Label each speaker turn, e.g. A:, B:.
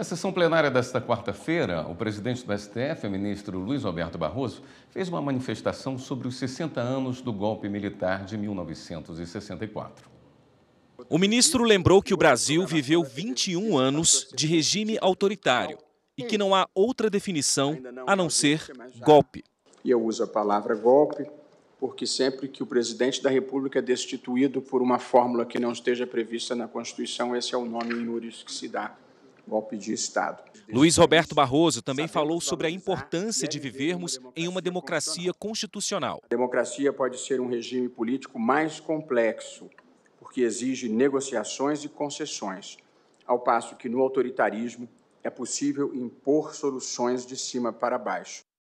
A: Na sessão plenária desta quarta-feira, o presidente do STF, o ministro Luiz Alberto Barroso, fez uma manifestação sobre os 60 anos do golpe militar de 1964. O ministro lembrou que o Brasil viveu 21 anos de
B: regime autoritário e que não há outra definição a não ser golpe.
C: E eu uso a palavra golpe porque sempre que o presidente da República é destituído por uma fórmula que não esteja prevista na Constituição, esse é o nome em que se dá golpe de Estado.
B: Luiz Roberto Barroso também falou sobre a importância de vivermos em uma democracia constitucional. A
C: democracia pode ser um regime político mais complexo, porque exige negociações e concessões, ao passo que no autoritarismo é possível impor soluções de cima para baixo.